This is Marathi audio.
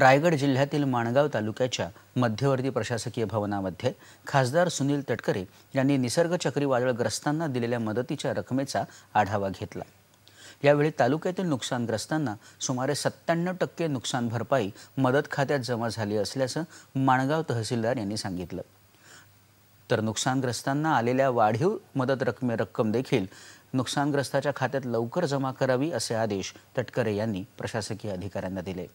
रायगड जिल्ह्यातील माणगाव तालुक्याच्या मध्यवर्ती प्रशासकीय भवनामध्ये खासदार सुनील तटकरे यांनी निसर्ग चक्रीवादळग्रस्तांना दिलेल्या मदतीच्या रकमेचा आढावा घेतला यावेळी तालुक्यातील नुकसानग्रस्तांना सुमारे सत्त्याण्णव टक्के नुकसान भरपाई मदत खात्यात जमा झाली असल्याचं माणगाव तहसीलदार यांनी सांगितलं तर नुकसानग्रस्तांना आलेल्या वाढीव मदत रकमे रक्कम देखील नुकसानग्रस्ताच्या खात्यात लवकर जमा करावी असे आदेश तटकरे यांनी प्रशासकीय अधिकाऱ्यांना दिले